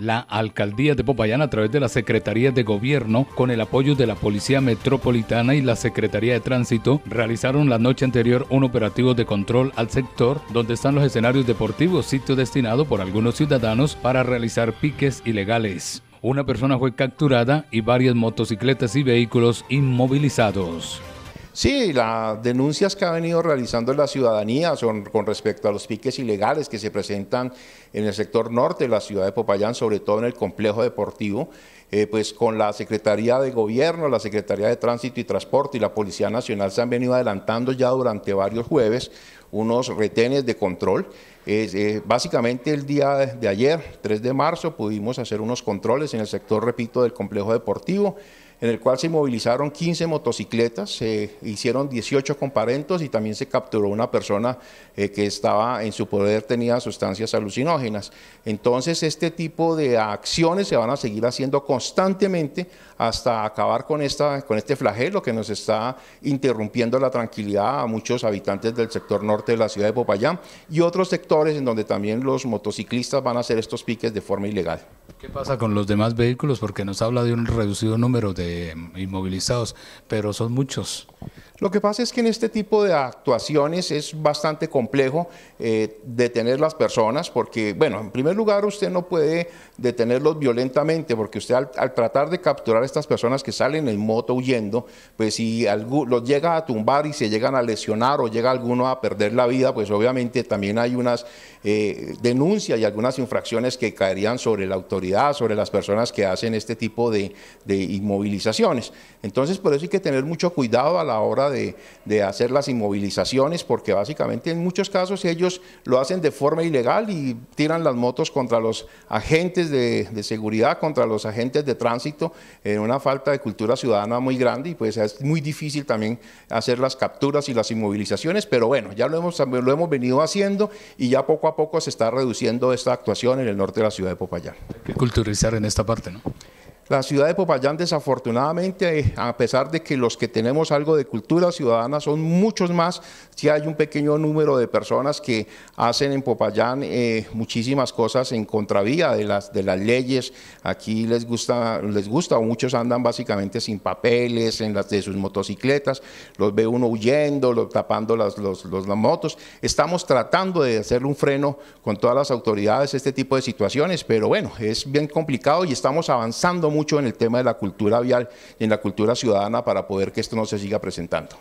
la Alcaldía de Popayán a través de la Secretaría de Gobierno con el apoyo de la Policía Metropolitana y la Secretaría de Tránsito realizaron la noche anterior un operativo de control al sector donde están los escenarios deportivos, sitio destinado por algunos ciudadanos para realizar piques ilegales. Una persona fue capturada y varias motocicletas y vehículos inmovilizados. Sí, las denuncias que ha venido realizando la ciudadanía son con respecto a los piques ilegales que se presentan en el sector norte de la ciudad de Popayán, sobre todo en el complejo deportivo, eh, pues con la Secretaría de Gobierno, la Secretaría de Tránsito y Transporte y la Policía Nacional se han venido adelantando ya durante varios jueves unos retenes de control. Eh, básicamente el día de, de ayer, 3 de marzo, pudimos hacer unos controles en el sector, repito, del complejo deportivo en el cual se movilizaron 15 motocicletas, se hicieron 18 comparentos y también se capturó una persona eh, que estaba en su poder, tenía sustancias alucinógenas. Entonces, este tipo de acciones se van a seguir haciendo constantemente hasta acabar con, esta, con este flagelo que nos está interrumpiendo la tranquilidad a muchos habitantes del sector norte de la ciudad de Popayán y otros sectores en donde también los motociclistas van a hacer estos piques de forma ilegal. ¿Qué pasa con los demás vehículos? Porque nos habla de un reducido número de inmovilizados, pero son muchos. Lo que pasa es que en este tipo de actuaciones es bastante complejo eh, detener las personas porque, bueno, en primer lugar usted no puede detenerlos violentamente porque usted al, tratar de capturar a estas personas que salen en moto huyendo, pues si los llega a tumbar y se llegan a lesionar o llega alguno a perder la vida, pues obviamente también hay unas eh, denuncias y algunas infracciones que caerían sobre la autoridad, sobre las personas que hacen este tipo de, de inmovilizaciones. Entonces, por eso hay que tener mucho cuidado a la hora de, hacer las inmovilizaciones, porque básicamente en muchos casos ellos lo hacen de forma ilegal y tiran las motos contra los agentes de, seguridad, contra los agentes de tránsito, en una falta de cultura ciudadana muy grande y pues es muy difícil también hacer las capturas y las inmovilizaciones, pero bueno, ya lo hemos, lo hemos venido haciendo y ya poco a poco se está reduciendo esta actuación en el norte de la ciudad de Popayán. culturizar en esta parte, ¿no? La ciudad de Popayán, desafortunadamente, a pesar de que los que tenemos algo de cultura ciudadana son muchos más, sí hay un pequeño número de personas que hacen en Popayán eh, muchísimas cosas en contravía de las, de las leyes. Aquí les gusta, les gusta, muchos andan básicamente sin papeles en las de sus motocicletas, los ve uno huyendo, tapando las, las motos. Estamos tratando de hacerle un freno con todas las autoridades este tipo de situaciones, pero bueno, es bien complicado y estamos avanzando mucho mucho en el tema de la cultura vial, y en la cultura ciudadana para poder que esto no se siga presentando.